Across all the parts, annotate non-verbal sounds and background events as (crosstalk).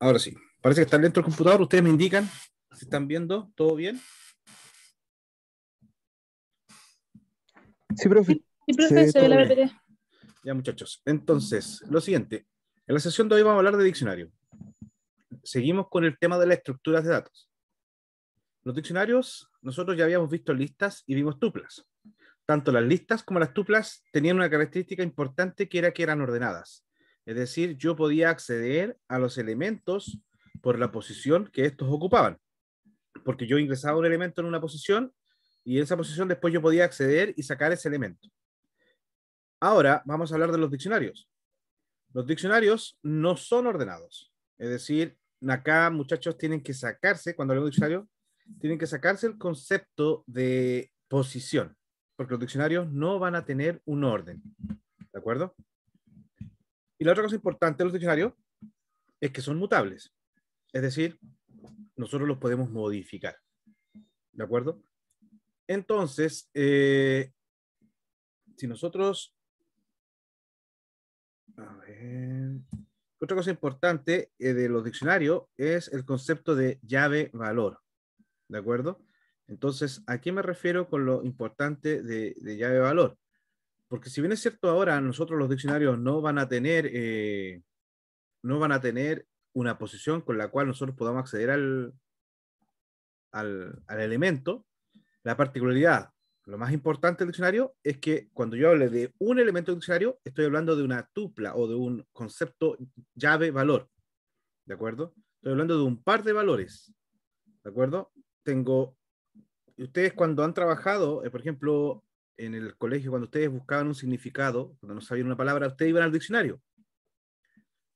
Ahora sí. Parece que están dentro del computador. Ustedes me indican si están viendo. ¿Todo bien? Sí, profe. Sí, profe, se la batería. Ya, muchachos. Entonces, lo siguiente. En la sesión de hoy vamos a hablar de diccionario. Seguimos con el tema de las estructuras de datos. Los diccionarios, nosotros ya habíamos visto listas y vimos tuplas. Tanto las listas como las tuplas tenían una característica importante que era que eran ordenadas. Es decir, yo podía acceder a los elementos por la posición que estos ocupaban. Porque yo ingresaba un elemento en una posición y en esa posición después yo podía acceder y sacar ese elemento. Ahora vamos a hablar de los diccionarios. Los diccionarios no son ordenados. Es decir, acá muchachos tienen que sacarse, cuando hablamos de diccionario, tienen que sacarse el concepto de posición, porque los diccionarios no van a tener un orden. ¿De acuerdo? Y la otra cosa importante de los diccionarios es que son mutables. Es decir, nosotros los podemos modificar. ¿De acuerdo? Entonces, eh, si nosotros... A ver, otra cosa importante eh, de los diccionarios es el concepto de llave-valor. ¿De acuerdo? Entonces, ¿a qué me refiero con lo importante de, de llave-valor? Porque si bien es cierto ahora, nosotros los diccionarios no van a tener, eh, no van a tener una posición con la cual nosotros podamos acceder al, al, al, elemento, la particularidad, lo más importante del diccionario es que cuando yo hable de un elemento del diccionario, estoy hablando de una tupla o de un concepto llave-valor. ¿De acuerdo? Estoy hablando de un par de valores. ¿De acuerdo? Tengo, ustedes cuando han trabajado, eh, por ejemplo, en el colegio, cuando ustedes buscaban un significado, cuando no sabían una palabra, ustedes iban al diccionario.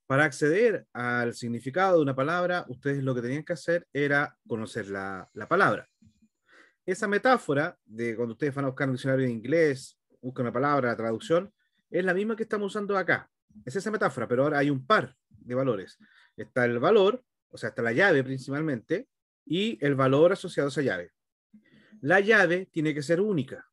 Para acceder al significado de una palabra, ustedes lo que tenían que hacer era conocer la, la palabra. Esa metáfora de cuando ustedes van a buscar un diccionario de inglés, buscan una palabra, la traducción, es la misma que estamos usando acá. Es esa metáfora, pero ahora hay un par de valores. Está el valor, o sea, está la llave principalmente, y el valor asociado a esa llave. La llave tiene que ser única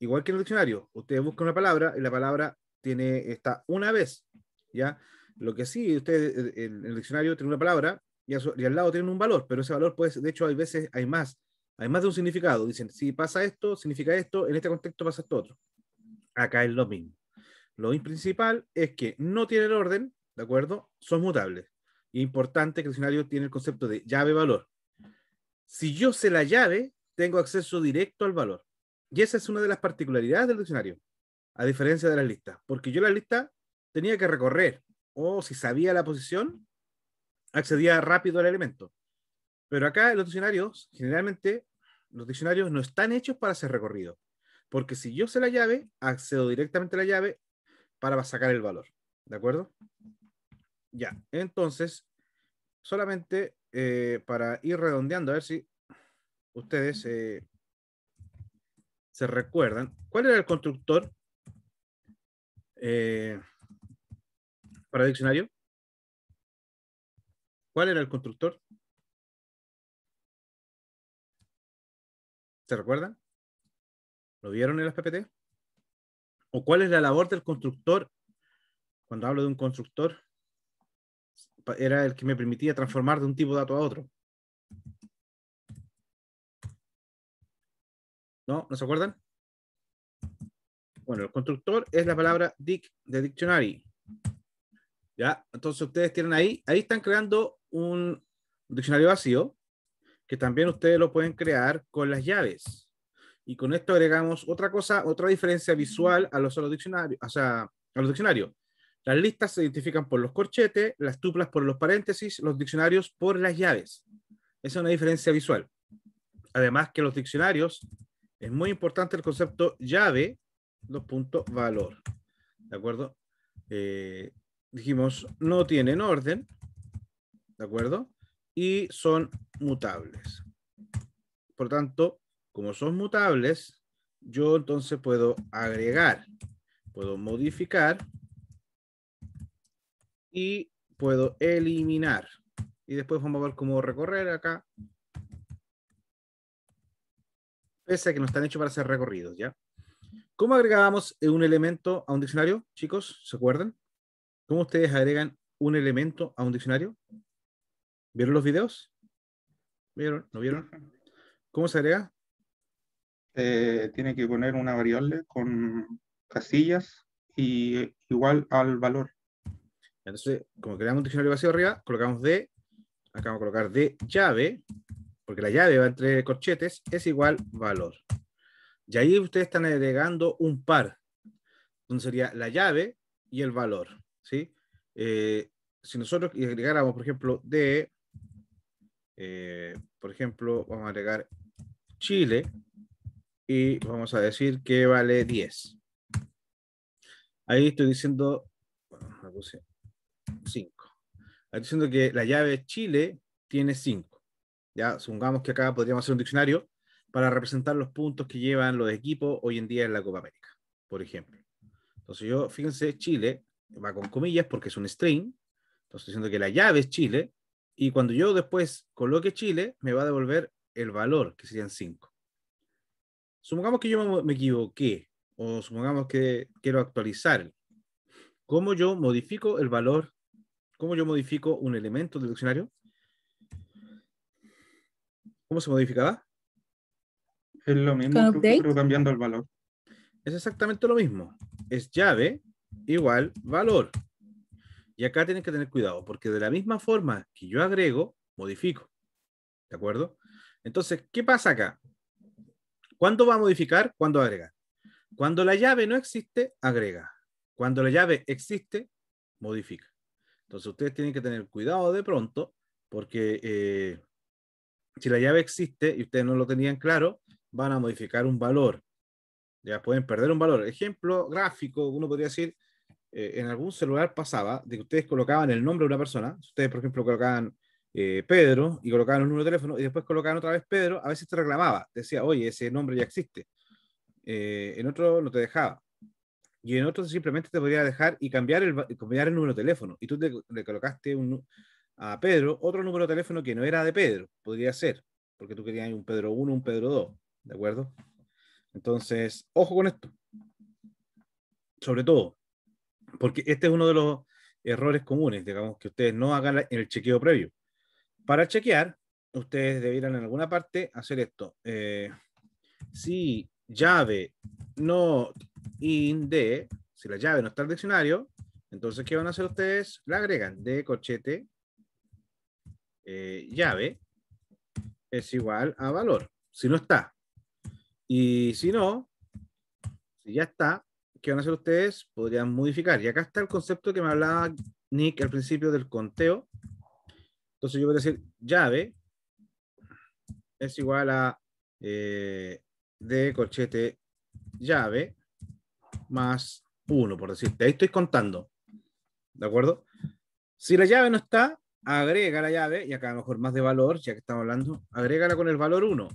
igual que en el diccionario, ustedes buscan una palabra y la palabra tiene, está una vez, ¿ya? Lo que sí, usted eh, eh, en el diccionario tienen una palabra y, al lado tienen un valor, pero ese valor, puede, de hecho, hay veces hay más, hay más de un significado. Dicen, si pasa esto, significa esto, en este contexto pasa esto otro. Acá es lo mismo. Lo principal es que no tiene el orden, ¿de acuerdo? Son mutables. importante que el diccionario tiene el concepto de llave-valor. Si yo sé la llave, tengo acceso directo al valor. Y esa es una de las particularidades del diccionario, a diferencia de las listas, porque yo la lista tenía que recorrer, o si sabía la posición, accedía rápido al elemento. Pero acá en los diccionarios, generalmente, los diccionarios no están hechos para ser recorridos, porque si yo sé la llave, accedo directamente a la llave para sacar el valor, ¿de acuerdo? Ya, entonces, solamente eh, para ir redondeando, a ver si ustedes... Eh, se recuerdan, ¿cuál era el constructor eh, para diccionario? ¿Cuál era el constructor? ¿Se recuerdan? ¿Lo vieron en las PPT? ¿O cuál es la labor del constructor? Cuando hablo de un constructor, era el que me permitía transformar de un tipo de dato a otro. ¿No? ¿No se acuerdan? Bueno, el constructor es la palabra dic de dictionary. ¿Ya? Entonces ustedes tienen ahí, ahí están creando un diccionario vacío, que también ustedes lo pueden crear con las llaves. Y con esto agregamos otra cosa, otra diferencia visual a los, diccionarios, a los diccionarios. Las listas se identifican por los corchetes, las tuplas por los paréntesis, los diccionarios por las llaves. Esa es una diferencia visual. Además que los diccionarios es muy importante el concepto llave, los puntos, valor. ¿De acuerdo? Eh, dijimos, no tienen orden. ¿De acuerdo? Y son mutables. Por tanto, como son mutables, yo entonces puedo agregar, puedo modificar y puedo eliminar. Y después vamos a ver cómo recorrer acá pese a que no están hechos para ser recorridos, ¿ya? ¿Cómo agregábamos eh, un elemento a un diccionario, chicos? ¿Se acuerdan? ¿Cómo ustedes agregan un elemento a un diccionario? ¿Vieron los videos? ¿Vieron? ¿No vieron? ¿Cómo se agrega? Eh, tiene que poner una variable con casillas y eh, igual al valor. Entonces, como creamos un diccionario vacío arriba, colocamos D, acá vamos a colocar D llave, porque la llave va entre corchetes, es igual valor. Y ahí ustedes están agregando un par, donde sería la llave y el valor. ¿sí? Eh, si nosotros agregáramos, por ejemplo, de, eh, por ejemplo, vamos a agregar Chile y vamos a decir que vale 10. Ahí estoy diciendo, bueno, 5. estoy diciendo que la llave Chile tiene 5 ya, supongamos que acá podríamos hacer un diccionario para representar los puntos que llevan los equipos hoy en día en la Copa América, por ejemplo. Entonces yo, fíjense, Chile va con comillas porque es un string, entonces diciendo que la llave es Chile, y cuando yo después coloque Chile, me va a devolver el valor, que serían 5. Supongamos que yo me equivoqué, o supongamos que quiero actualizar. ¿Cómo yo modifico el valor? ¿Cómo yo modifico un elemento del diccionario ¿Cómo se modificaba? Es lo mismo, pero cambiando el valor. Es exactamente lo mismo. Es llave igual valor. Y acá tienen que tener cuidado, porque de la misma forma que yo agrego, modifico. ¿De acuerdo? Entonces, ¿qué pasa acá? ¿Cuándo va a modificar? ¿Cuándo agrega. Cuando la llave no existe, agrega. Cuando la llave existe, modifica. Entonces, ustedes tienen que tener cuidado de pronto, porque eh, si la llave existe y ustedes no lo tenían claro, van a modificar un valor. Ya pueden perder un valor. Ejemplo gráfico, uno podría decir, eh, en algún celular pasaba de que ustedes colocaban el nombre de una persona, ustedes por ejemplo colocaban eh, Pedro y colocaban el número de teléfono y después colocaban otra vez Pedro, a veces te reclamaba, decía, oye, ese nombre ya existe. Eh, en otro no te dejaba. Y en otro simplemente te podía dejar y cambiar el, cambiar el número de teléfono. Y tú le colocaste un, a Pedro otro número de teléfono que no era de Pedro, podría ser, porque tú querías un Pedro 1, un Pedro 2, ¿de acuerdo? Entonces, ojo con esto. Sobre todo, porque este es uno de los errores comunes, digamos, que ustedes no hagan en el chequeo previo. Para chequear, ustedes debieran en alguna parte hacer esto. Eh, si llave no in de, si la llave no está en el diccionario, entonces, ¿qué van a hacer ustedes? La agregan de corchete eh, llave es igual a valor, si no está. Y si no, si ya está, ¿qué van a hacer ustedes? Podrían modificar. Y acá está el concepto que me hablaba Nick al principio del conteo. Entonces yo voy a decir llave es igual a eh, de corchete llave más 1, por decirte. Ahí estoy contando. ¿De acuerdo? Si la llave no está, agrega la llave, y acá a lo mejor más de valor, ya que estamos hablando, agrégala con el valor 1.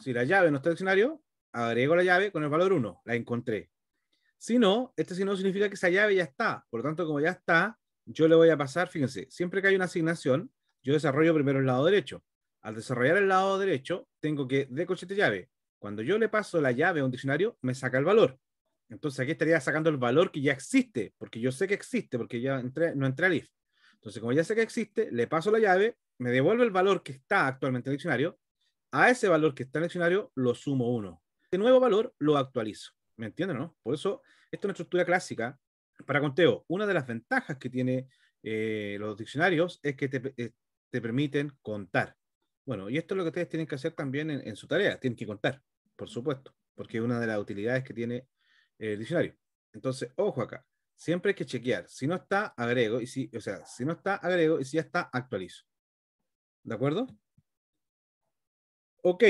Si la llave no está en el diccionario, agrego la llave con el valor 1, la encontré. Si no, este si no significa que esa llave ya está. Por lo tanto, como ya está, yo le voy a pasar, fíjense, siempre que hay una asignación, yo desarrollo primero el lado derecho. Al desarrollar el lado derecho, tengo que de llave. Cuando yo le paso la llave a un diccionario, me saca el valor. Entonces aquí estaría sacando el valor que ya existe, porque yo sé que existe, porque ya no entré al if. Entonces, como ya sé que existe, le paso la llave, me devuelve el valor que está actualmente en el diccionario, a ese valor que está en el diccionario lo sumo uno. Este nuevo valor lo actualizo. ¿Me entienden, no? Por eso, esta es una estructura clásica para conteo. Una de las ventajas que tienen eh, los diccionarios es que eh, te, permiten contar. Bueno, y esto es lo que ustedes tienen que hacer también en, en su tarea. Tienen que contar, por supuesto, porque es una de las utilidades que tiene eh, el diccionario. Entonces, ojo acá siempre hay que chequear. Si no está, agrego. Y si, o sea, si no está, agrego. Y si ya está, actualizo. ¿De acuerdo? Ok.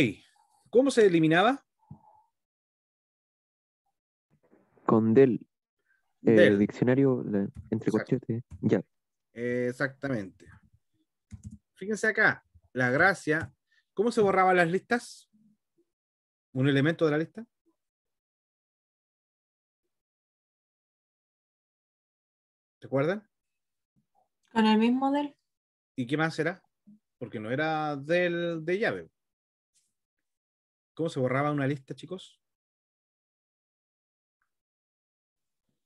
¿Cómo se eliminaba? Con del. El diccionario entre corchetes. Eh, ya. Exactamente. Fíjense acá. La gracia. ¿Cómo se borraban las listas? ¿Un elemento de la lista? acuerdan? Con el mismo del. ¿Y qué más será? Porque no era del de llave. ¿Cómo se borraba una lista, chicos?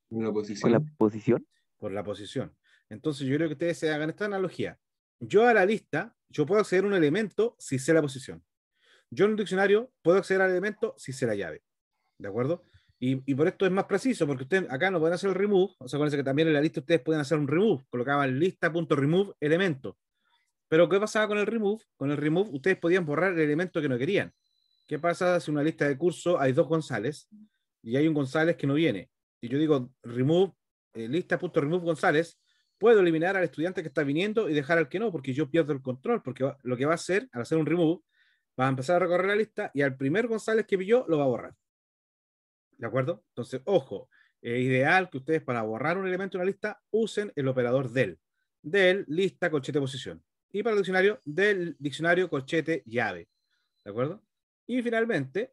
¿Una posición? ¿Por la posición? Por la posición. Entonces yo creo que ustedes se hagan esta analogía. Yo a la lista, yo puedo acceder a un elemento si sé la posición. Yo en un diccionario puedo acceder al elemento si sé la llave. ¿De acuerdo? Y, por esto es más preciso, porque ustedes acá no pueden hacer el remove, o sea, acuérdense que también en la lista ustedes pueden hacer un remove, colocaban lista.remove elemento. Pero ¿qué pasaba con el remove? Con el remove ustedes podían borrar el elemento que no querían. ¿Qué pasa si en una lista de curso hay dos González y hay un González que no viene? Y yo digo remove, eh, lista.remove González, puedo eliminar al estudiante que está viniendo y dejar al que no, porque yo pierdo el control, porque lo que va a hacer al hacer un remove, va a empezar a recorrer la lista y al primer González que pilló lo va a borrar. ¿De acuerdo? Entonces, ojo, ideal que ustedes para borrar un elemento de una lista usen el operador del. Del, lista, colchete posición. Y para el diccionario, del diccionario, colchete llave. ¿De acuerdo? Y finalmente,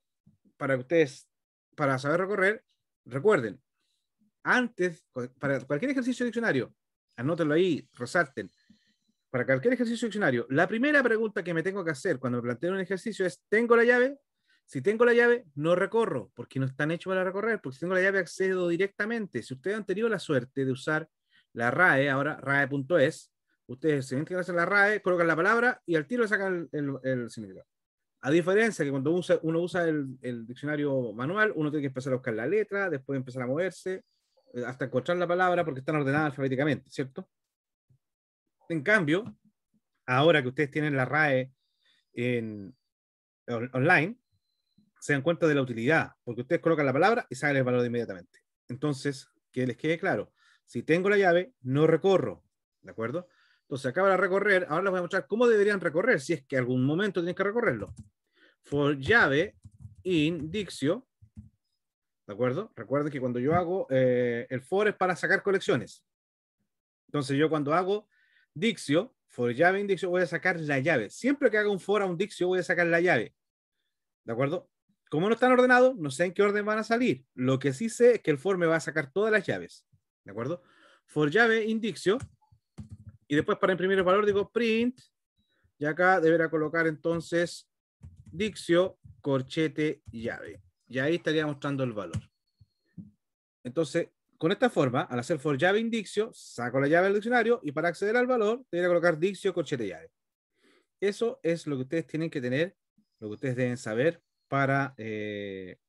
para ustedes, para saber recorrer, recuerden, antes, para cualquier ejercicio de diccionario, anótenlo ahí, resalten, para cualquier ejercicio de diccionario, la primera pregunta que me tengo que hacer cuando me planteo un ejercicio es, ¿tengo la llave? Si tengo la llave, no recorro, porque no están hechos para recorrer, porque si tengo la llave accedo directamente. Si ustedes han tenido la suerte de usar la RAE, ahora RAE.es, ustedes se entran a la RAE, colocan la palabra y al tiro sacan el, significado. A diferencia que cuando usa, uno usa el, diccionario manual, uno tiene que empezar a buscar la letra, después empezar a moverse, eh, hasta encontrar la palabra porque están ordenadas alfabéticamente, ¿cierto? En cambio, ahora que ustedes tienen la RAE en, online, se dan cuenta de la utilidad, porque ustedes colocan la palabra y sale el valor inmediatamente. Entonces, que les quede claro, si tengo la llave, no recorro, ¿de acuerdo? Entonces, acá de recorrer, ahora les voy a mostrar cómo deberían recorrer, si es que algún momento tienen que recorrerlo. For llave in ¿de acuerdo? Recuerden que cuando yo hago, eh, el for es para sacar colecciones. Entonces, yo cuando hago dixio for llave in voy a sacar la llave. Siempre que haga un for a un dixio, voy a sacar la llave. ¿De acuerdo? como no están ordenados, no sé en qué orden van a salir. Lo que sí sé es que el for me va a sacar todas las llaves. ¿De acuerdo? For llave, indicio Y después para imprimir el valor digo print. Y acá deberá colocar entonces diccio, corchete, llave. Y ahí estaría mostrando el valor. Entonces, con esta forma, al hacer for llave indicio saco la llave del diccionario y para acceder al valor debería colocar diccio, corchete, llave. Eso es lo que ustedes tienen que tener, lo que ustedes deben saber para eh,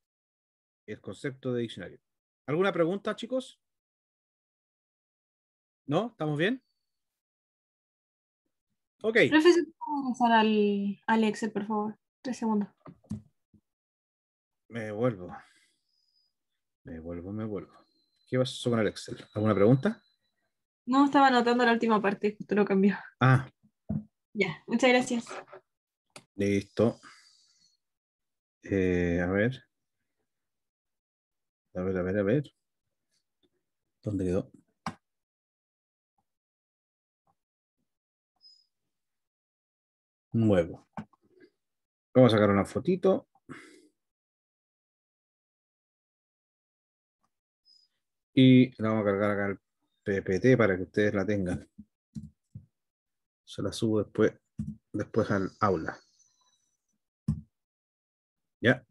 el concepto de diccionario. ¿Alguna pregunta, chicos? ¿No? ¿Estamos bien? Ok. Profesor, pasar al, Excel, por favor. Tres segundos. Me vuelvo. Me vuelvo, me vuelvo. ¿Qué pasó con el Excel? ¿Alguna pregunta? No, estaba anotando la última parte, justo lo cambió. Ah. Ya, muchas gracias. Listo. Eh, a ver. A ver, a ver, a ver. ¿Dónde quedó? Nuevo. Vamos a sacar una fotito. Y la vamos a cargar acá al PPT para que ustedes la tengan. Se la subo después, después al aula. Ya.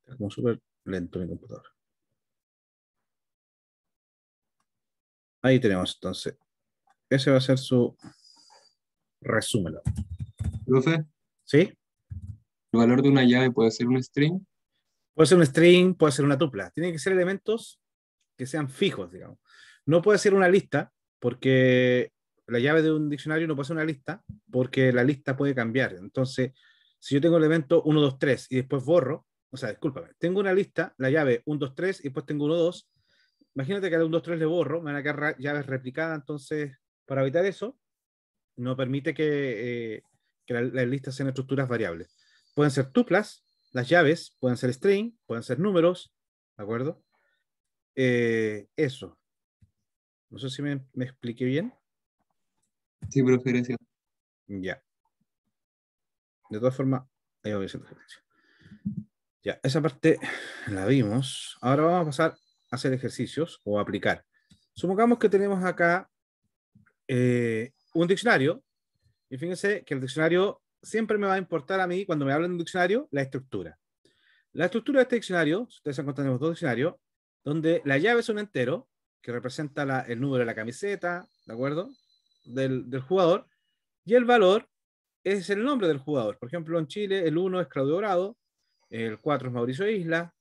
Está como súper lento mi computador. Ahí tenemos entonces. Ese va a ser su resúmelo. ¿Profe? ¿Sí? ¿El valor de una llave puede ser un string? Puede ser un string, puede ser una tupla. Tienen que ser elementos que sean fijos, digamos. No puede ser una lista, porque la llave de un diccionario no puede ser una lista, porque la lista puede cambiar. Entonces, si yo tengo el evento 1, 2, 3 y después borro, o sea, discúlpame, tengo una lista, la llave 1, 2, 3 y después tengo 1, 2. Imagínate que a la 1, 2, 3 le borro, me van a quedar llaves replicadas. Entonces, para evitar eso, no permite que, eh, las listas sean estructuras variables. Pueden ser tuplas, las llaves, pueden ser string, pueden ser números, ¿de acuerdo? Eh, eso. No sé si me, me expliqué bien. Sí, preferencia Ya. De todas formas, ahí voy Ya, esa parte la vimos. Ahora vamos a pasar a hacer ejercicios o a aplicar. Supongamos que tenemos acá eh, un diccionario. Y fíjense que el diccionario siempre me va a importar a mí, cuando me hablan de un diccionario, la estructura. La estructura de este diccionario, ustedes han tenemos dos diccionarios, donde la llave es un entero, que representa el número de la camiseta, ¿de acuerdo? Del, del, jugador. Y el valor es el nombre del jugador. Por ejemplo, en Chile el 1 es Claudio Dorado, el 4 es Mauricio Isla.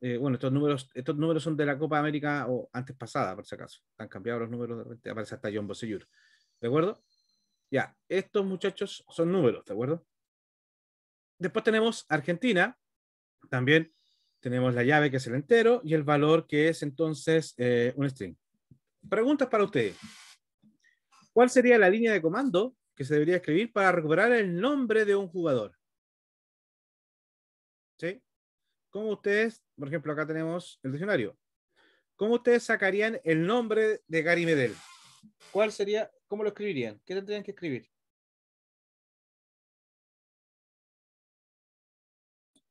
Eh, bueno, estos números, estos números son de la Copa América o antes pasada, por si acaso. Han cambiado los números de Aparece hasta John Bosellur. ¿De acuerdo? Ya, estos muchachos son números, ¿de acuerdo? Después tenemos Argentina, también tenemos la llave que es el entero y el valor que es entonces eh, un string. Preguntas para ustedes. ¿Cuál sería la línea de comando que se debería escribir para recuperar el nombre de un jugador? ¿Sí? ¿Cómo ustedes, por ejemplo, acá tenemos el diccionario? ¿Cómo ustedes sacarían el nombre de Gary Medel? ¿Cuál sería, cómo lo escribirían? ¿Qué tendrían que escribir?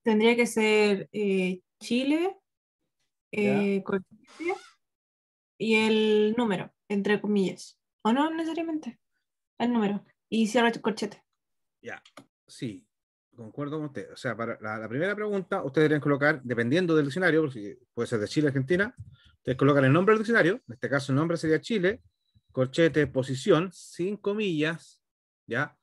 tendría que ser eh, eh, Chile, y el número, entre comillas. O no necesariamente, el número. Y cierra el corchete. Ya, sí, concuerdo con usted. O sea, para la, primera pregunta, ustedes deberían colocar, dependiendo del diccionario, porque puede ser de Chile, Argentina, ustedes colocan el nombre del diccionario, en este caso el nombre sería Chile, corchete, posición, sin comillas, ¿ya?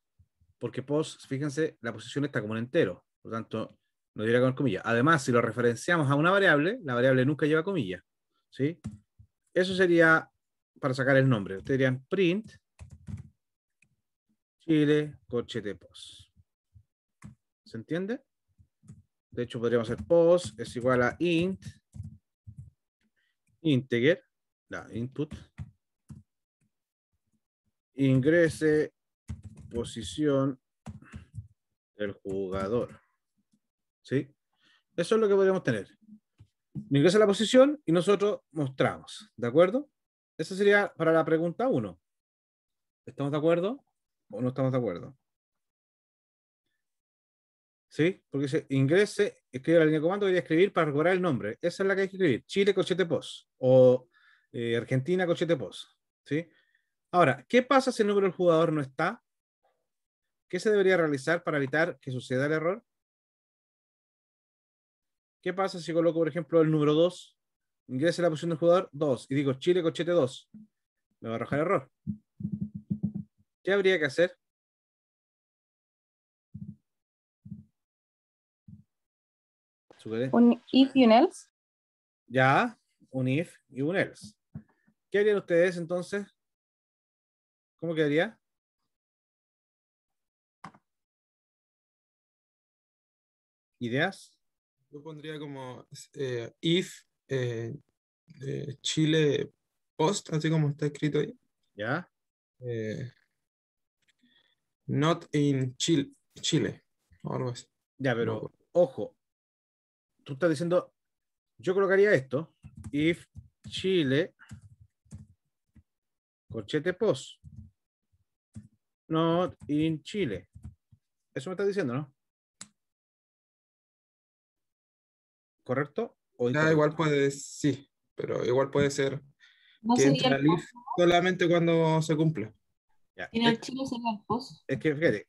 Porque pos, fíjense, la posición está como un entero. Por lo tanto, no dirá con comillas. Además, si lo referenciamos a una variable, la variable nunca lleva comillas. ¿sí? Eso sería para sacar el nombre. Ustedes dirían print chile coche de pos. ¿Se entiende? De hecho, podríamos hacer post es igual a int integer, la input, ingrese posición del jugador. ¿sí? Eso es lo que podríamos tener. Me ingresa la posición y nosotros mostramos, ¿de acuerdo? Esa sería para la pregunta 1. ¿Estamos de acuerdo o no estamos de acuerdo? ¿Sí? Porque se ingrese, escribe la línea de comando, voy a escribir para recuperar el nombre. Esa es la que hay que escribir. Chile cochete post o eh, Argentina Argentina cochete post. ¿Sí? Ahora, ¿qué pasa si el número del jugador no está? ¿Qué se debería realizar para evitar que suceda el error? ¿Qué pasa si coloco, por ejemplo, el número 2? Ingrese la posición del jugador 2 y digo Chile cochete 2. Me va a arrojar error. ¿Qué habría que hacer? Un if y un else. Ya, un if y un else. ¿Qué harían ustedes entonces? ¿Cómo quedaría? ¿Ideas? Yo pondría como eh, if eh, eh, Chile post, así como está escrito ahí. ¿Ya? not in Chile, Chile, o Ya, pero ojo, tú estás diciendo, yo colocaría esto, if Chile, corchete post, not in Chile. Eso me estás diciendo, ¿no? ¿correcto? ¿O ah, igual puede, sí, pero igual puede ser que solamente cuando se cumple. Ya. En el se el post. Pues. Es que fíjate,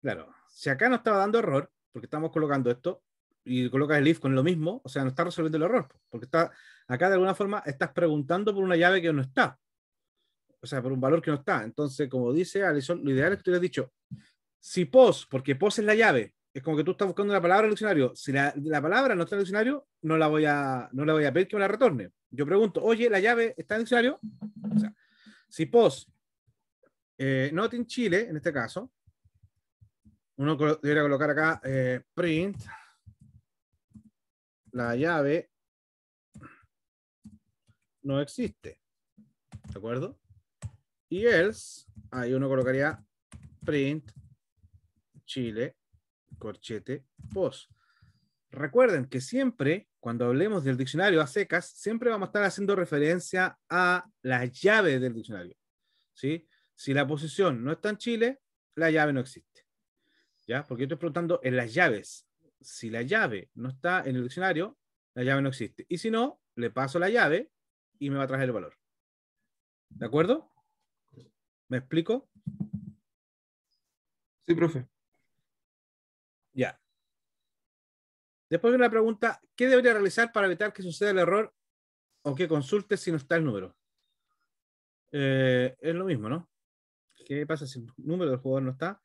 claro, si acá no estaba dando error, porque estamos colocando esto, y colocas el if con lo mismo, o sea, no está resolviendo el error, porque está, acá de alguna forma estás preguntando por una llave que no está, o sea, por un valor que no está. Entonces, como dice Alison, lo ideal es que tú le has dicho, si pos, porque pos es la llave, es como que tú estás buscando una palabra en el diccionario. Si la, palabra no está en el diccionario, no la, voy a, no la voy a pedir que me la retorne. Yo pregunto, oye, ¿la llave está en el diccionario? O sea, si POS, eh, not in Chile, en este caso, uno debería colocar acá eh, print, la llave no existe. ¿De acuerdo? Y else, ahí uno colocaría print Chile corchete pos. Recuerden que siempre, cuando hablemos del diccionario a secas, siempre vamos a estar haciendo referencia a las llaves del diccionario. Si la posición no está en Chile, la llave no existe. ¿ya? Porque yo estoy preguntando en las llaves. Si la llave no está en el diccionario, la llave no existe. Y si no, le paso la llave y me va a traer el valor. ¿De acuerdo? ¿Me explico? Sí, profe. Después viene la pregunta, ¿qué debería realizar para evitar que suceda el error o que consulte si no está el número? Eh, es lo mismo, ¿no? ¿Qué pasa si el número del jugador no está?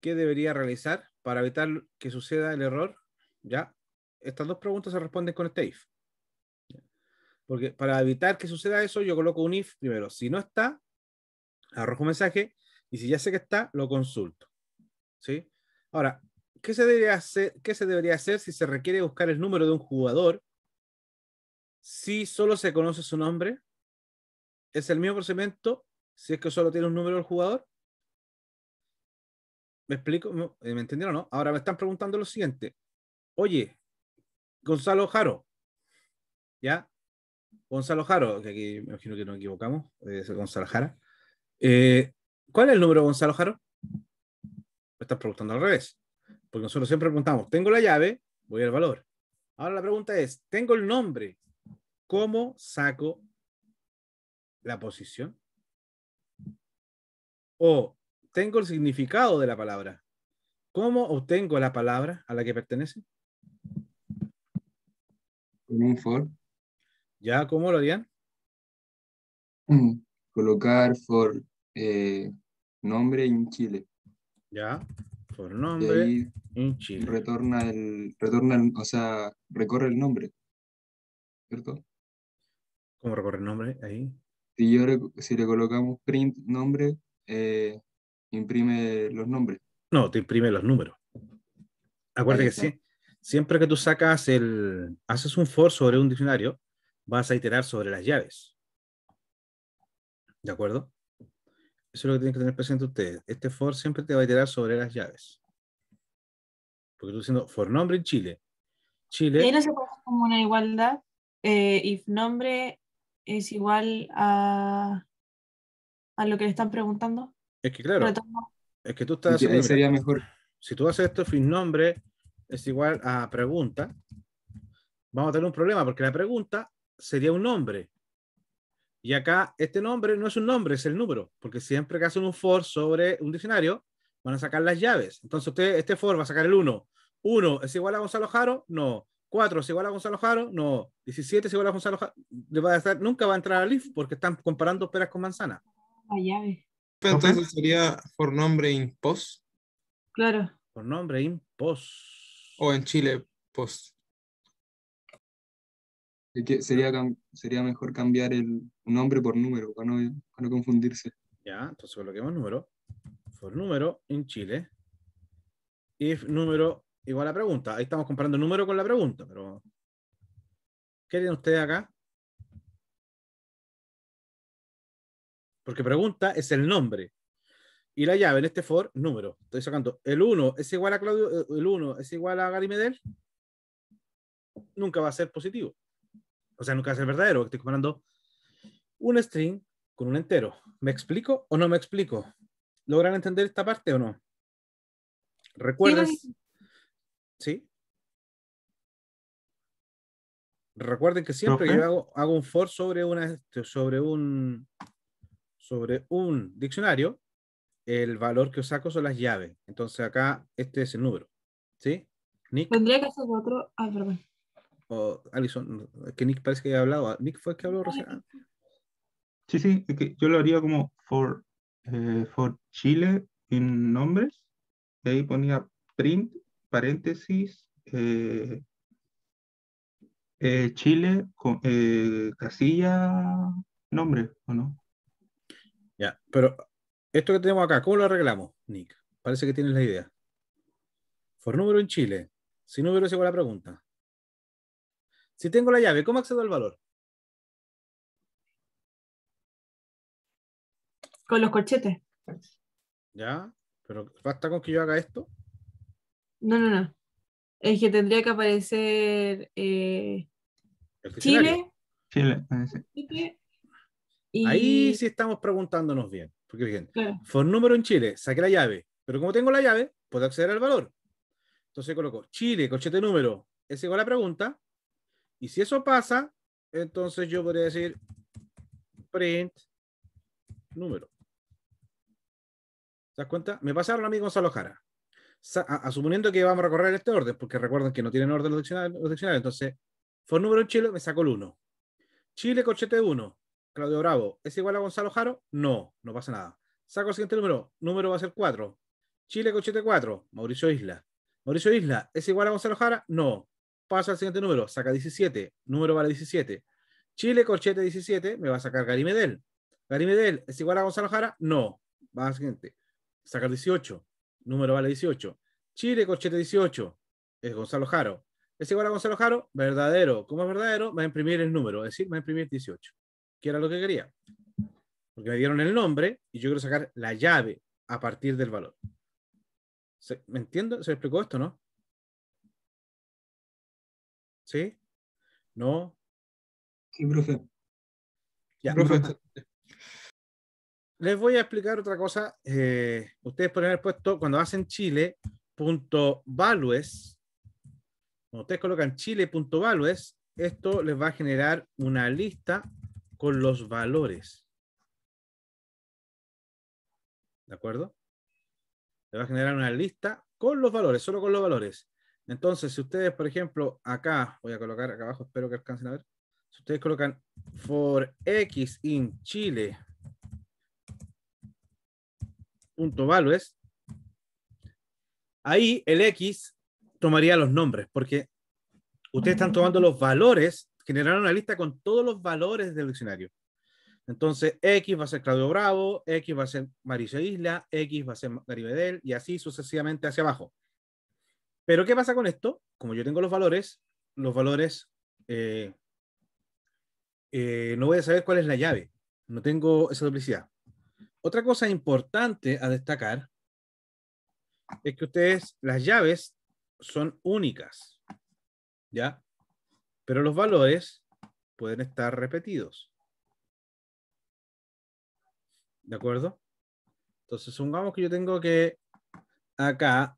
¿Qué debería realizar para evitar que suceda el error? ¿Ya? Estas dos preguntas se responden con este if. Porque para evitar que suceda eso, yo coloco un if primero. Si no está, arrojo un mensaje y si ya sé que está, lo consulto. ¿Sí? Ahora, ¿qué se, debería hacer, ¿qué se debería hacer si se requiere buscar el número de un jugador si solo se conoce su nombre? ¿Es el mismo procedimiento si es que solo tiene un número el jugador? ¿Me explico? ¿Me eh, entendieron o no? Ahora me están preguntando lo siguiente. Oye, Gonzalo Jaro, ¿ya? Gonzalo Jaro, que aquí me imagino que nos equivocamos, es Gonzalo Jara. Eh, ¿Cuál es el número de Gonzalo Jaro? Me estás preguntando al revés porque nosotros siempre preguntamos, tengo la llave, voy al valor. Ahora la pregunta es, tengo el nombre, ¿cómo saco la posición? O tengo el significado de la palabra. ¿Cómo obtengo la palabra a la que pertenece? Con un for. ¿Ya? ¿Cómo lo harían? (clears throat) Colocar for eh, nombre en Chile. ¿Ya? nombre y ahí Retorna el, retorna o sea, recorre el nombre, ¿cierto? ¿Cómo recorre el nombre ahí? Si, yo, si le colocamos print nombre, eh, imprime los nombres. No, te imprime los números. Acuérdate que siempre que tú sacas el, haces un for sobre un diccionario, vas a iterar sobre las llaves. ¿De acuerdo? Eso es lo que tienen que tener presente ustedes. Este for siempre te va a iterar sobre las llaves. Porque tú diciendo for nombre en Chile. Chile. ¿Y no se puede como una igualdad? Eh, if nombre es igual a, a lo que le están preguntando. Es que claro. Es que tú estás Si tú haces esto, if nombre es igual a pregunta, vamos a tener un problema porque la pregunta sería un nombre. Y acá este nombre no es un nombre, es el número, porque siempre que hacen un for sobre un diccionario, van a sacar las llaves. Entonces usted, este for va a sacar el 1. 1 es igual a Gonzalo Jaro, no. 4 es igual a Gonzalo Jaro, no. 17 es igual a Gonzalo Jaro. nunca va a entrar al IF porque están comparando peras con manzanas. La llave. Entonces sería for nombre in post Claro. Por nombre in post O en Chile, post. Sería, sería mejor cambiar el, nombre por número, para no, confundirse. Ya, entonces coloquemos número. For número en Chile. If número igual a pregunta. Ahí estamos comparando número con la pregunta, pero. ¿Qué tienen ustedes acá? Porque pregunta es el nombre. Y la llave en este for, número. Estoy sacando. El 1 es igual a Claudio. Eh, el 1 es igual a Gary Medel. Nunca va a ser positivo. O sea, nunca va a ser verdadero. Estoy comparando un string con un entero. ¿Me explico o no me explico? ¿Logran entender esta parte o no? ¿Recuerdas? ¿Sí? Recuerden que siempre que hago, hago, un for sobre, una, este, sobre, un, sobre un diccionario, el valor que os saco son las llaves. Entonces acá este es el número. ¿Sí? Nick. Tendría que hacer otro. Ah, perdón. Alison, que Nick parece que ha hablado. Nick fue el que habló recién. Sí, sí, yo lo haría como for, eh, for Chile en nombres. Y ahí ponía print, paréntesis, eh, eh, Chile, con, casilla, nombre, ¿o no? Ya, pero esto que tenemos acá, ¿cómo lo arreglamos, Nick? Parece que tienes la idea. For número en Chile. Si número es igual a la pregunta. Si tengo la llave, ¿cómo accedo al valor? Con los corchetes. Ya, pero ¿basta con que yo haga esto? No, no, no. Es que tendría que aparecer eh, Chile. Chile. Eh, Ahí sí estamos preguntándonos bien. Porque fíjense. número en Chile, saqué la llave, pero como tengo la llave, puedo acceder al valor. Entonces coloco Chile, corchete número, es igual a la pregunta. Y si eso pasa, entonces yo podría decir print número. ¿Te das cuenta? Me pasaron a mí Gonzalo Jara. suponiendo que vamos a recorrer este orden, porque recuerden que no tienen orden los diccionarios, entonces, fue número en Chile, me sacó el 1. Chile, corchete 1. Claudio Bravo, ¿es igual a Gonzalo Jaro? No, no pasa nada. Saco el siguiente número, número va a ser 4. Chile, corchete 4, Mauricio Isla. Mauricio Isla, ¿es igual a Gonzalo Jara? No. Paso al siguiente número, saca 17, número vale 17. Chile, corchete 17, me va a sacar Gary Medel. ¿Gary Medel es igual a Gonzalo Jara? No. Va al siguiente. Sacar 18, número vale 18. Chile, corchete 18, es Gonzalo Jaro. Es igual a Gonzalo Jaro, verdadero. Como es verdadero, va a imprimir el número, es decir, va a imprimir 18, ¿Qué era lo que quería. Porque me dieron el nombre y yo quiero sacar la llave a partir del valor. ¿Me entiendo? ¿Se explicó esto, no? ¿Sí? ¿No? Sí, profe. Ya. Profe, les voy a explicar otra cosa. Eh, ustedes pueden haber puesto, cuando hacen chile.values cuando ustedes colocan chile.values, esto les va a generar una lista con los valores. ¿De acuerdo? Le va a generar una lista con los valores, solo con los valores. Entonces, si ustedes, por ejemplo, acá, voy a colocar acá abajo, espero que alcancen a ver. Si ustedes colocan for X in Chile punto values, ahí el X tomaría los nombres, porque ustedes están tomando los valores, generaron una lista con todos los valores del diccionario. Entonces, X va a ser Claudio Bravo, X va a ser Mauricio Isla, X va a ser Garibedel, y así sucesivamente hacia abajo. Pero, ¿qué pasa con esto? Como yo tengo los valores, los valores, eh, eh, no voy a saber cuál es la llave. No tengo esa duplicidad. Otra cosa importante a destacar es que ustedes, las llaves son únicas, ¿ya? Pero los valores pueden estar repetidos. ¿De acuerdo? Entonces, supongamos que yo tengo que acá,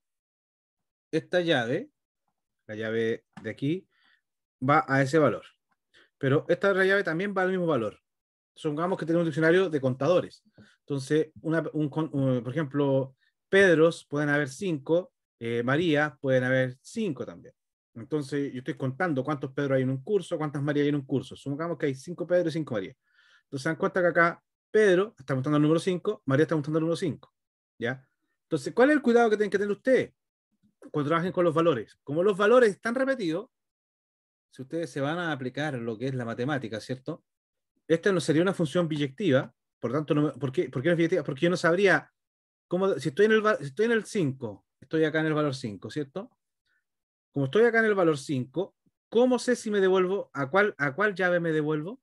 esta llave, la llave de aquí, va a ese valor. Pero esta otra llave también va al mismo valor. Supongamos que tenemos un diccionario de contadores. Entonces, un, por ejemplo, Pedros pueden haber cinco, eh, María pueden haber cinco también. Entonces, yo estoy contando cuántos Pedro hay en un curso, cuántas María hay en un curso. Supongamos que hay cinco Pedro y cinco María. Entonces, se dan cuenta que acá Pedro está contando el número 5, María está contando el número 5. ¿Ya? Entonces, ¿cuál es el cuidado que tienen que tener ustedes cuando trabajen con los valores? Como los valores están repetidos, si ustedes se van a aplicar lo que es la matemática, ¿cierto? Esta no sería una función biyectiva, por tanto, no, ¿por, qué, no es Porque yo no sabría cómo, si estoy en el, estoy en el 5, estoy acá en el valor 5, ¿cierto? Como estoy acá en el valor 5, ¿cómo sé si me devuelvo? ¿A cuál, a cuál llave me devuelvo?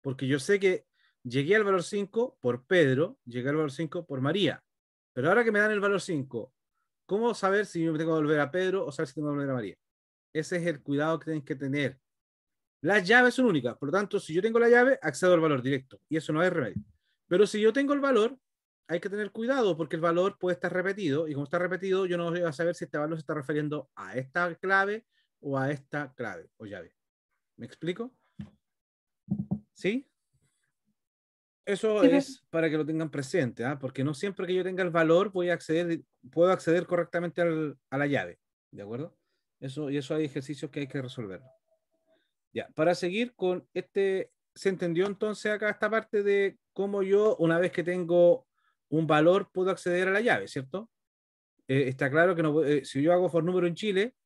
Porque yo sé que llegué al valor 5 por Pedro, llegué al valor 5 por María. Pero ahora que me dan el valor 5, ¿cómo saber si me tengo que volver a Pedro o saber si tengo que volver a María? Ese es el cuidado que tienes que tener. Las llaves son únicas, por lo tanto, si yo tengo la llave, accedo al valor directo y eso no es remedio. Pero si yo tengo el valor, hay que tener cuidado porque el valor puede estar repetido y como está repetido, yo no voy a saber si este valor se está refiriendo a esta clave o a esta clave o llave. ¿Me explico? ¿Sí? Eso es para que lo tengan presente, ¿ah? porque no siempre que yo tenga el valor voy a acceder, puedo acceder correctamente a la llave, ¿de acuerdo? Eso, y eso hay ejercicios que hay que resolverlo. Ya, para seguir con este, se entendió entonces acá esta parte de cómo yo, una vez que tengo un valor, puedo acceder a la llave, ¿cierto? Eh, está claro que eh, si yo hago for número en Chile,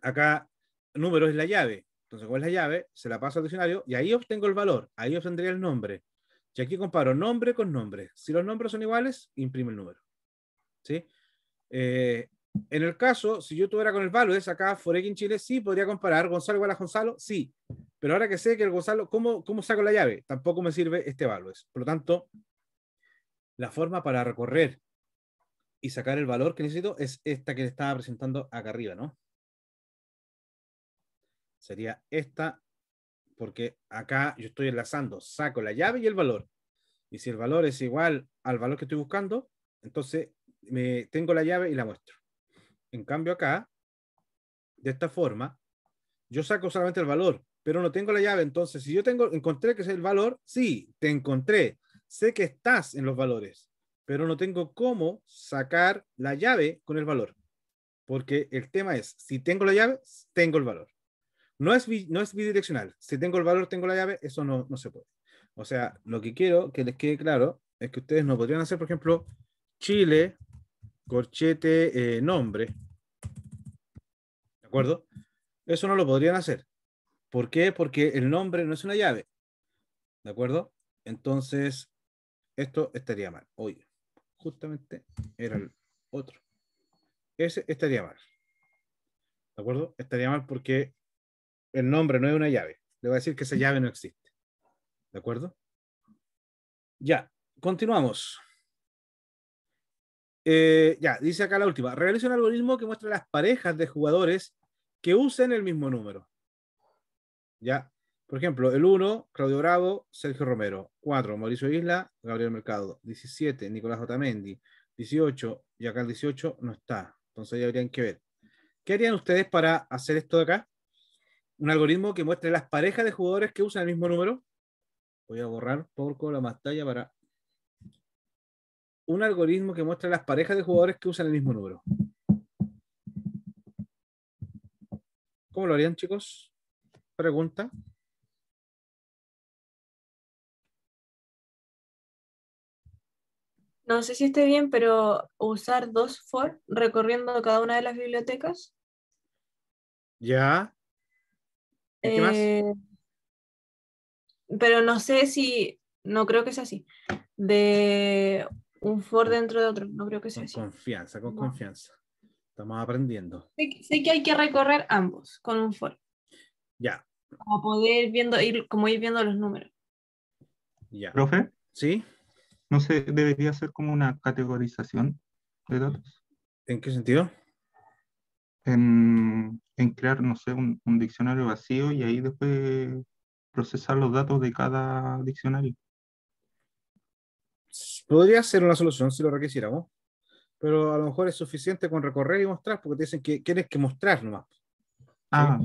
acá número es la llave. Entonces, ¿cuál es la llave? Se la paso al diccionario y ahí obtengo el valor, ahí obtendría el nombre. Y aquí comparo nombre con nombre. Si los nombres son iguales, imprime el número. ¿Sí? Eh, en el caso, si yo tuviera con el Values acá, Forex en Chile, sí, podría comparar Gonzalo igual a Gonzalo, sí. Pero ahora que sé que el Gonzalo, ¿cómo, cómo saco la llave? Tampoco me sirve este valor. Por lo tanto, la forma para recorrer y sacar el valor que necesito es esta que le estaba presentando acá arriba, ¿no? Sería esta, porque acá yo estoy enlazando, saco la llave y el valor. Y si el valor es igual al valor que estoy buscando, entonces me tengo la llave y la muestro. En cambio acá, de esta forma, yo saco solamente el valor, pero no tengo la llave. Entonces, si yo tengo, encontré que es el valor, sí, te encontré. Sé que estás en los valores, pero no tengo cómo sacar la llave con el valor. Porque el tema es, si tengo la llave, tengo el valor. No es, no es bidireccional. Si tengo el valor, tengo la llave, eso no, no se puede. O sea, lo que quiero que les quede claro es que ustedes no podrían hacer, por ejemplo, Chile corchete eh, nombre. ¿De acuerdo? Eso no lo podrían hacer. ¿Por qué? Porque el nombre no es una llave. ¿De acuerdo? Entonces, esto estaría mal. Oye, justamente era el otro. Ese estaría mal. ¿De acuerdo? Estaría mal porque el nombre no es una llave. Le voy a decir que esa llave no existe. ¿De acuerdo? Ya, continuamos. Eh, ya, dice acá la última. Realiza un algoritmo que muestre las parejas de jugadores que usen el mismo número. Ya. Por ejemplo, el 1, Claudio Bravo, Sergio Romero. 4, Mauricio Isla, Gabriel Mercado. 17, Nicolás Otamendi. 18, y acá el 18 no está. Entonces ya habrían que ver. ¿Qué harían ustedes para hacer esto de acá? Un algoritmo que muestre las parejas de jugadores que usan el mismo número. Voy a borrar poco la pantalla para un algoritmo que muestra las parejas de jugadores que usan el mismo número. ¿Cómo lo harían, chicos? Pregunta. No sé si esté bien, pero usar dos for recorriendo cada una de las bibliotecas. Ya. ¿Qué más? Eh, pero no sé si, no creo que sea así, de un for dentro de otro, no creo que sea así. con Confianza, con confianza. Estamos aprendiendo. Sé, que hay que recorrer ambos con un for. Ya. Como poder viendo, ir, como ir viendo los números. Ya. ¿Profe? ¿Sí? ¿No sé, debería ser como una categorización de datos? ¿En qué sentido? En, crear, no sé, un diccionario vacío y ahí después procesar los datos de cada diccionario. Podría ser una solución si lo requisiéramos, pero a lo mejor es suficiente con recorrer y mostrar, porque te dicen que tienes que mostrar nomás. Ah,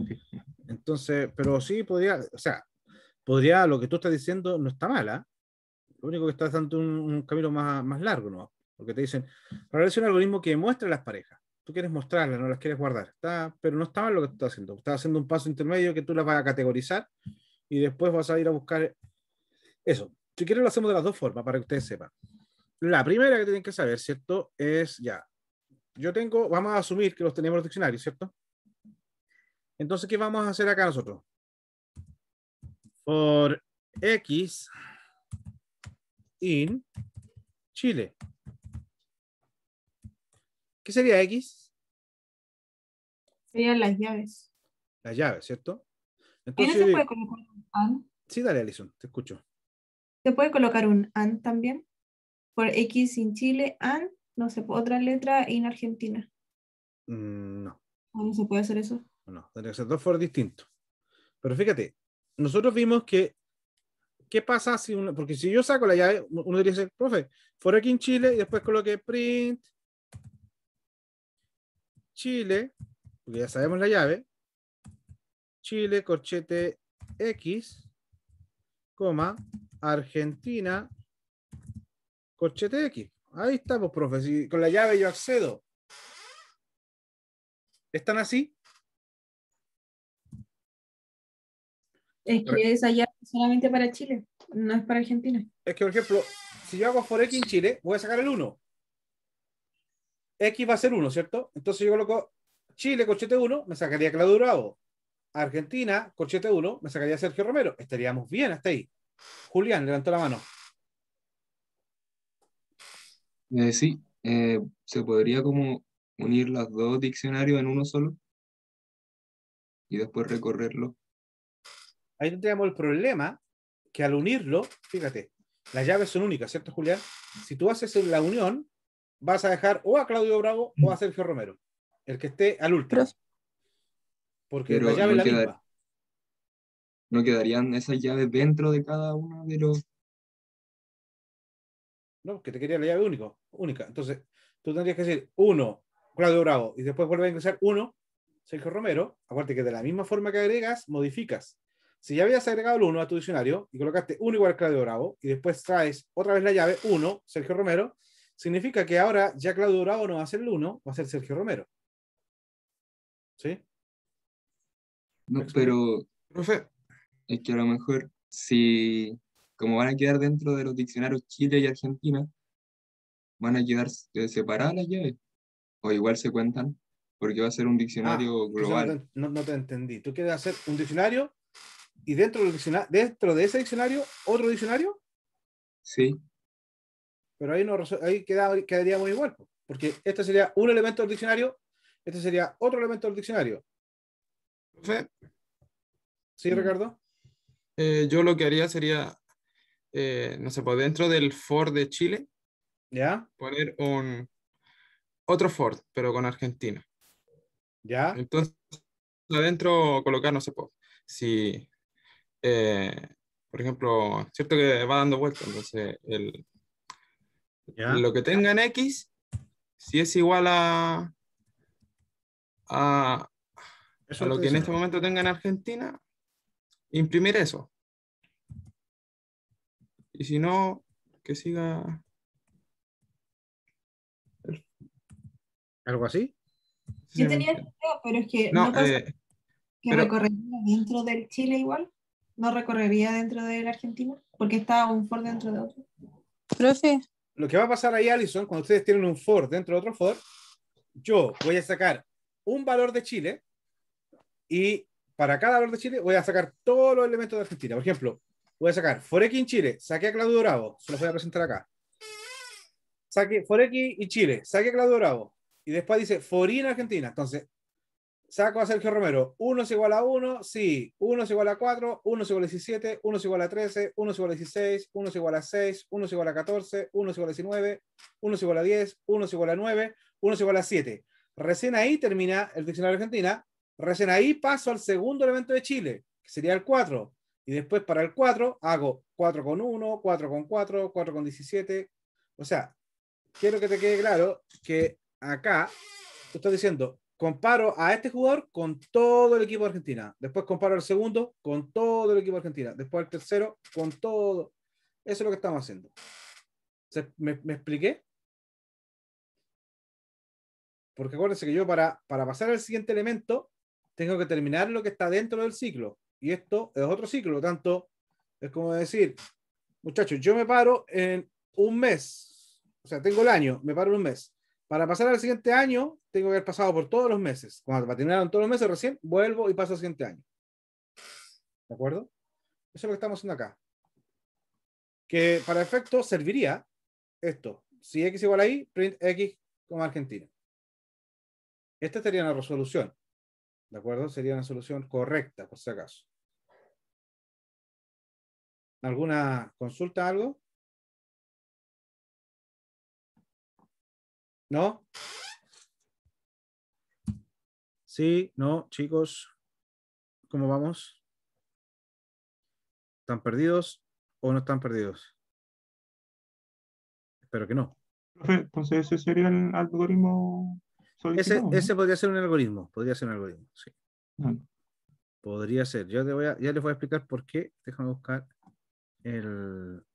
Entonces, pero sí podría, o sea, podría, lo que tú estás diciendo no está mal, ¿ah? lo único que estás dando un, un camino más, más largo, ¿no? Porque te dicen, realiza un algoritmo que muestra las parejas. Tú quieres mostrarlas, no las quieres guardar. Está, pero no está mal lo que tú estás haciendo. Estás haciendo un paso intermedio que tú las vas a categorizar y después vas a ir a buscar eso si quieren lo hacemos de las dos formas para que ustedes sepan. La primera que tienen que saber, ¿cierto? Es ya, yo tengo, vamos a asumir que los tenemos los diccionarios, ¿cierto? Entonces, ¿qué vamos a hacer acá nosotros? Por X in Chile. ¿Qué sería X? Serían las llaves. Las llaves, ¿cierto? Entonces, ¿Quién se puede ¿ah? Sí, dale, Alison, te escucho. Se puede colocar un and también. Por X en Chile, and no sé, otra letra en Argentina. Mm, no. ¿No se puede hacer eso? No, tendría que ser dos for distintos. Pero fíjate, nosotros vimos que, ¿qué pasa si uno, porque si yo saco la llave, uno diría, profe, for aquí en Chile y después coloque print Chile, porque ya sabemos la llave, Chile, corchete X, coma, Argentina, corchete X Ahí estamos, pues, profe. con la llave yo accedo. ¿Están así? Es que esa llave solamente para Chile, no es para Argentina. Es que, por ejemplo, si yo hago X en Chile, voy a sacar el 1. X va a ser 1, ¿cierto? Entonces yo coloco Chile, corchete 1, me sacaría Claudio Bravo. Argentina, corchete 1, me sacaría Sergio Romero. Estaríamos bien hasta ahí. Julián, levantó la mano. Eh, sí, eh, se podría como unir los dos diccionarios en uno solo y después recorrerlo. Ahí tenemos el problema que al unirlo, fíjate, las llaves son únicas, ¿cierto, Julián? Si tú haces la unión, vas a dejar o a Claudio Bravo o a mm. Sergio Romero, el que esté al ultra Porque la llave es la ¿No quedarían esas llaves dentro de cada uno de los...? No, que te quería la llave único, única. Entonces, tú tendrías que decir uno, Claudio Bravo, y después vuelve a ingresar uno, Sergio Romero. Acuérdate que de la misma forma que agregas, modificas. Si ya habías agregado el 1 a tu diccionario y colocaste uno igual a Claudio Bravo y después traes otra vez la llave 1, Sergio Romero, significa que ahora ya Claudio Bravo no va a ser el 1, va a ser Sergio Romero. ¿Sí? No, pero, profe, es que a lo mejor si, como van a quedar dentro de los diccionarios Chile y Argentina, van a quedar eh, separadas las llaves, o igual se cuentan, porque va a ser un diccionario ah, global. No, no te entendí. ¿Tú quieres hacer un diccionario y dentro, del diccionario, dentro de ese diccionario otro diccionario? Sí. Pero ahí, no, ahí quedaríamos igual, porque este sería un elemento del diccionario, este sería otro elemento del diccionario. ¿Sí, ¿Sí Ricardo? Eh, yo lo que haría sería, eh, no sé, pues, dentro del Ford de Chile, ¿ya? Poner un otro Ford, pero con Argentina. ¿Ya? Entonces, adentro colocar, no sé, pues, si, eh, por ejemplo, cierto que va dando vueltas, entonces, el, lo que tenga en X, si es igual a, a, a lo que en este momento tenga en Argentina, imprimir eso. Y si no, que siga. ¿Algo así? Yo tenía pero es que no, eh, que recorrería dentro del Chile igual. ¿No recorrería dentro de la Argentina? Porque está un for dentro de otro. Profe. Lo que va a pasar ahí, Alison, cuando ustedes tienen un for dentro de otro Ford, yo voy a sacar un valor de Chile y para cada valor de Chile voy a sacar todos los elementos de Argentina. Por ejemplo, voy a sacar Forex en Chile, saqué a Claudio Dorado. se los voy a presentar acá. Saque Forex y Chile, saqué a Claudio Dorado. Y después dice Forín Argentina. Entonces, saco a Sergio Romero. 1 es igual a 1, sí. 1 es igual a 4, 1 es igual a 17, 1 es igual a 13, 1 es igual a 16, 1 es igual a 6, 1 es igual a 14, 1 es igual a 19, 1 es igual a 10, 1 es igual a 9, 1 es igual a 7. Recién ahí termina el diccionario argentina Recién ahí paso al segundo elemento de Chile, que sería el 4. Y después para el 4 hago 4 con 1, 4 con 4, 4 con 17. O sea, quiero que te quede claro que acá tú estás diciendo, comparo a este jugador con todo el equipo de Argentina. Después comparo al segundo con todo el equipo de Argentina. Después al tercero con todo. Eso es lo que estamos haciendo. ¿Me, expliqué? Porque acuérdense que yo para, para pasar al siguiente elemento tengo que terminar lo que está dentro del ciclo. Y esto es otro ciclo, tanto es como decir, muchachos, yo me paro en un mes, o sea, tengo el año, me paro en un mes. Para pasar al siguiente año, tengo que haber pasado por todos los meses. Cuando terminaron todos los meses, recién vuelvo y paso al siguiente año. ¿De acuerdo? Eso es lo que estamos haciendo acá. Que para efecto serviría esto. Si x igual a y, print x como Argentina. Esta sería la resolución. ¿De acuerdo? Sería una solución correcta, por si acaso. ¿Alguna consulta, algo? ¿No? Sí, no, chicos. ¿Cómo vamos? ¿Están perdidos o no están perdidos? Espero que no. Entonces ese sería el algoritmo ese, ese, podría ser un algoritmo, podría ser un algoritmo, sí. Podría ser. Yo te voy ya les voy a explicar por qué. Déjame buscar el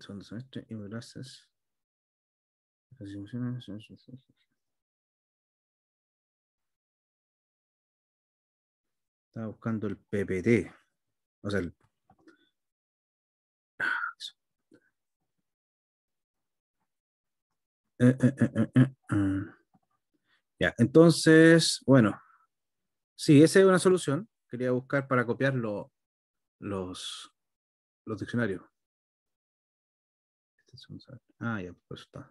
segundo semestre y gracias. Estaba buscando el PPT. O sea, el... Eh, eh, eh, ya, entonces, bueno, sí, esa es una solución. Quería buscar para copiar los, diccionarios. Este ah, ya, pues está.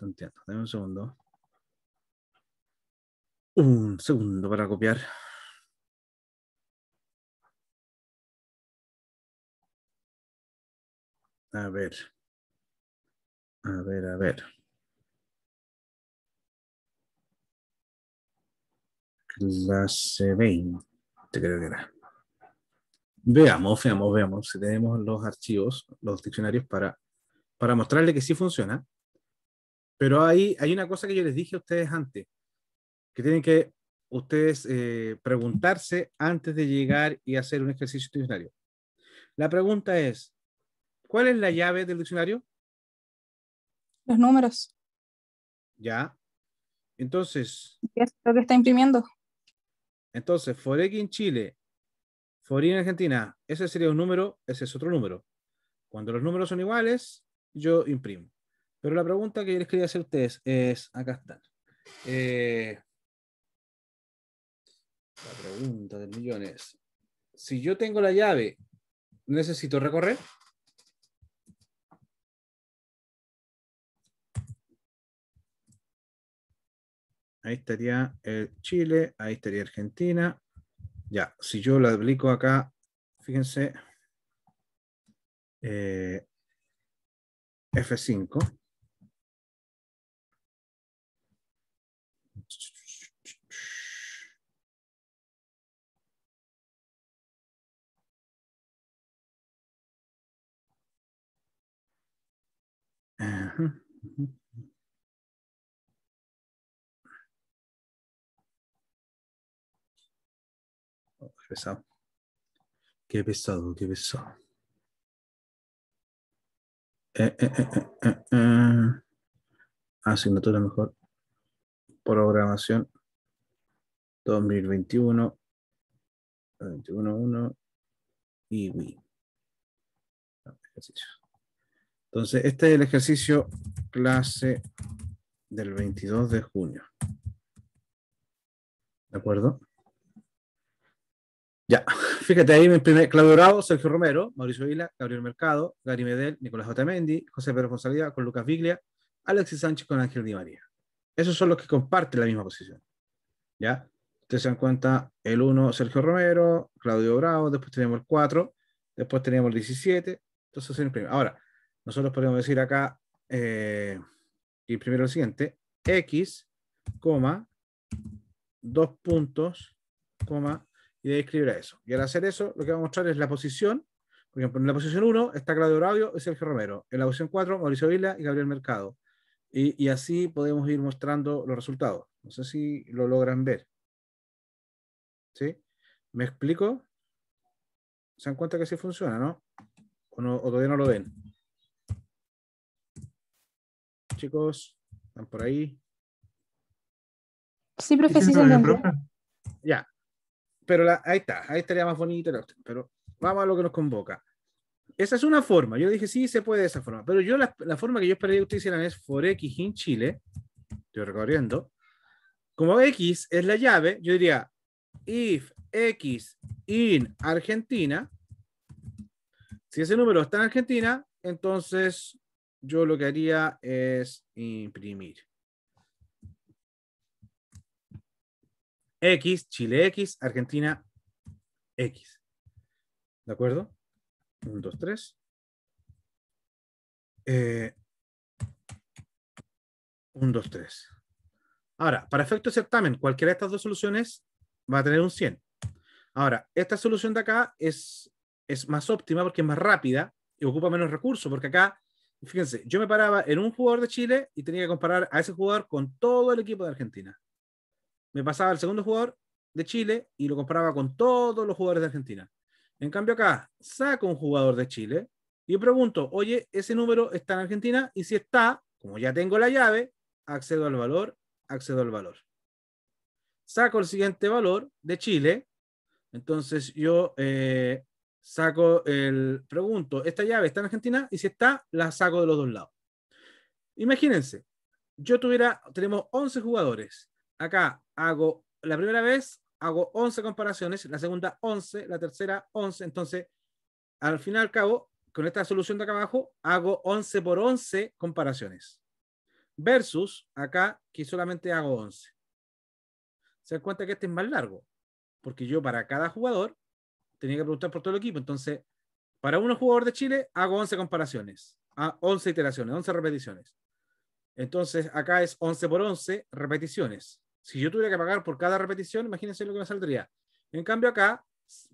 entiendo, Dame un segundo. Un segundo para copiar. A ver. A ver, a ver. clase 20, creo que era. Veamos, veamos, veamos si tenemos los archivos, los diccionarios para, para mostrarle que sí funciona. Pero hay, hay una cosa que yo les dije a ustedes antes, que tienen que ustedes eh, preguntarse antes de llegar y hacer un ejercicio diccionario. La pregunta es, ¿cuál es la llave del diccionario? Los números. Ya. Entonces. ¿Qué es lo que está imprimiendo? Entonces, Forex en Chile, Forex en Argentina, ese sería un número, ese es otro número. Cuando los números son iguales, yo imprimo. Pero la pregunta que yo les quería hacer a ustedes es, acá está. Eh, la pregunta del millón es, si yo tengo la llave, ¿necesito recorrer? ahí estaría el Chile, ahí estaría Argentina. Ya, si yo la aplico acá, fíjense, eh, F5. pesado. Qué pesado, qué pesado. Eh, eh, eh, Asignatura mejor. Programación 2021. 21.1 y Ejercicio. Entonces, este es el ejercicio clase del 22 de junio. ¿De acuerdo? Ya, fíjate ahí mi primer Claudio Bravo, Sergio Romero, Mauricio Vila, Gabriel Mercado, Gary Medel, Nicolás Otamendi, José Pedro Fonsalía con Lucas Viglia, Alexis Sánchez con Ángel Di María. Esos son los que comparten la misma posición. ¿Ya? Ustedes se dan cuenta, el 1 Sergio Romero, Claudio Bravo, después tenemos el 4, después tenemos el 17, entonces en Ahora, nosotros podemos decir acá, eh, y primero lo siguiente, X, coma, dos puntos, coma, y de escribir a eso. Y al hacer eso, lo que va a mostrar es la posición. Por ejemplo, en la posición 1 está Claudio Rabio y Sergio Romero. En la posición 4, Mauricio Vila y Gabriel Mercado. Y, así podemos ir mostrando los resultados. No sé si lo logran ver. ¿Sí? ¿Me explico? ¿Se dan cuenta que sí funciona, no? ¿O, todavía no lo ven? Chicos, ¿están por ahí? Sí, profe, sí, Ya, pero ahí está, ahí estaría más bonito, pero vamos a lo que nos convoca. Esa es una forma, yo dije sí, se puede de esa forma, pero yo la, la forma que yo esperaría que ustedes hicieran es for x in Chile, estoy recorriendo, como x es la llave, yo diría if x in Argentina, si ese número está en Argentina, entonces yo lo que haría es imprimir. X, Chile X, Argentina X. ¿De acuerdo? 1, 2, 3. 1, 2, 3. Ahora, para efecto certamen, cualquiera de estas dos soluciones va a tener un 100. Ahora, esta solución de acá es, es más óptima porque es más rápida y ocupa menos recursos, porque acá, fíjense, yo me paraba en un jugador de Chile y tenía que comparar a ese jugador con todo el equipo de Argentina me pasaba al segundo jugador de Chile y lo comparaba con todos los jugadores de Argentina. En cambio acá saco un jugador de Chile y pregunto, oye, ese número está en Argentina y si está, como ya tengo la llave, accedo al valor, accedo al valor. Saco el siguiente valor de Chile, entonces yo eh, saco el, pregunto, ¿esta llave está en Argentina? Y si está, la saco de los dos lados. Imagínense, yo tuviera, tenemos 11 jugadores. Acá hago la primera vez, hago 11 comparaciones, la segunda 11, la tercera 11, entonces al final al cabo, con esta solución de acá abajo, hago 11 por 11 comparaciones. Versus acá, que solamente hago 11. Se dan cuenta que este es más largo, porque yo para cada jugador tenía que preguntar por todo el equipo. Entonces, para uno jugador de Chile, hago 11 comparaciones, 11 ah, iteraciones, 11 repeticiones. Entonces, acá es 11 por 11 repeticiones. Si yo tuviera que pagar por cada repetición, imagínense lo que me saldría. En cambio acá,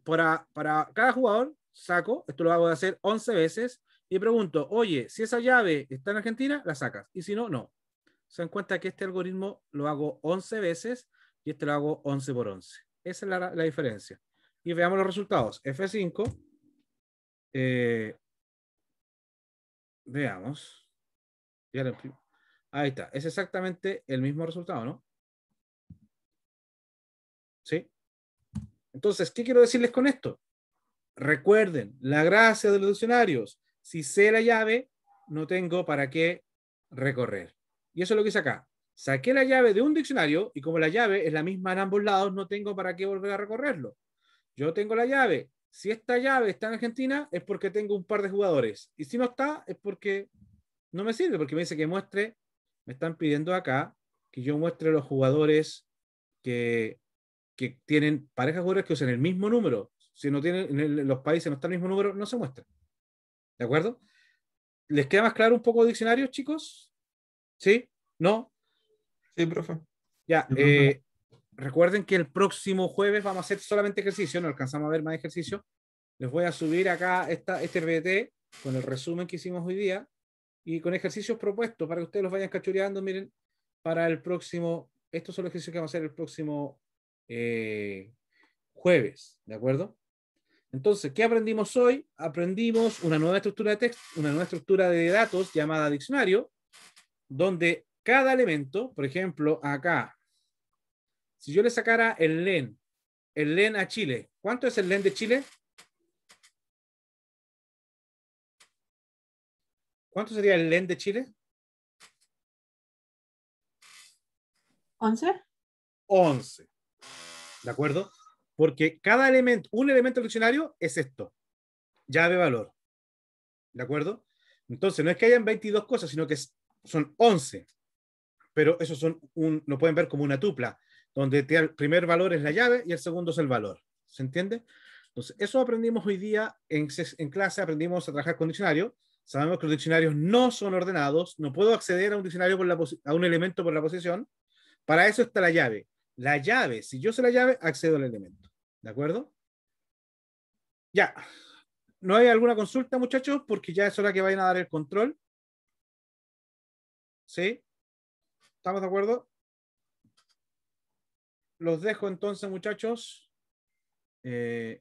para, cada jugador, saco, esto lo hago de hacer 11 veces, y pregunto, oye, si esa llave está en Argentina, la sacas, y si no, no. Se dan cuenta que este algoritmo lo hago 11 veces y este lo hago 11 por 11. Esa es la, diferencia. Y veamos los resultados. F5. Eh, veamos. Ahí está. Es exactamente el mismo resultado, ¿no? ¿Sí? Entonces, ¿qué quiero decirles con esto? Recuerden, la gracia de los diccionarios. Si sé la llave, no tengo para qué recorrer. Y eso es lo que hice acá. Saqué la llave de un diccionario y como la llave es la misma en ambos lados, no tengo para qué volver a recorrerlo. Yo tengo la llave. Si esta llave está en Argentina, es porque tengo un par de jugadores. Y si no está, es porque no me sirve, porque me dice que muestre, me están pidiendo acá que yo muestre los jugadores que que tienen parejas jugadoras que usan el mismo número. Si no tienen, en los países no está el mismo número, no se muestra. ¿De acuerdo? ¿Les queda más claro un poco de diccionario, chicos? ¿Sí? ¿No? Sí, profe. Ya, eh, recuerden que el próximo jueves vamos a hacer solamente ejercicio, no alcanzamos a ver más ejercicio. Les voy a subir acá esta, este RBT con el resumen que hicimos hoy día y con ejercicios propuestos para que ustedes los vayan cachureando. Miren, para el próximo, estos son los ejercicios que vamos a hacer el próximo eh, jueves, ¿de acuerdo? Entonces, ¿qué aprendimos hoy? Aprendimos una nueva estructura de texto, una nueva estructura de datos llamada diccionario, donde cada elemento, por ejemplo, acá, si yo le sacara el len, el len a Chile, ¿cuánto es el len de Chile? ¿Cuánto sería el len de Chile? 11. 11. ¿de acuerdo? Porque cada elemento, un elemento del diccionario es esto, llave valor, ¿de acuerdo? Entonces, no es que hayan 22 cosas, sino que son 11, pero eso son un, lo pueden ver como una tupla, donde el primer valor es la llave y el segundo es el valor, ¿se entiende? Entonces, eso aprendimos hoy día en, clase, aprendimos a trabajar con diccionario, sabemos que los diccionarios no son ordenados, no puedo acceder a un diccionario por la a un elemento por la posición, para eso está la llave la llave. Si yo sé la llave, accedo al elemento. ¿De acuerdo? Ya. ¿No hay alguna consulta, muchachos? Porque ya es hora que vayan a dar el control. ¿Sí? ¿Estamos de acuerdo? Los dejo entonces, muchachos. Eh,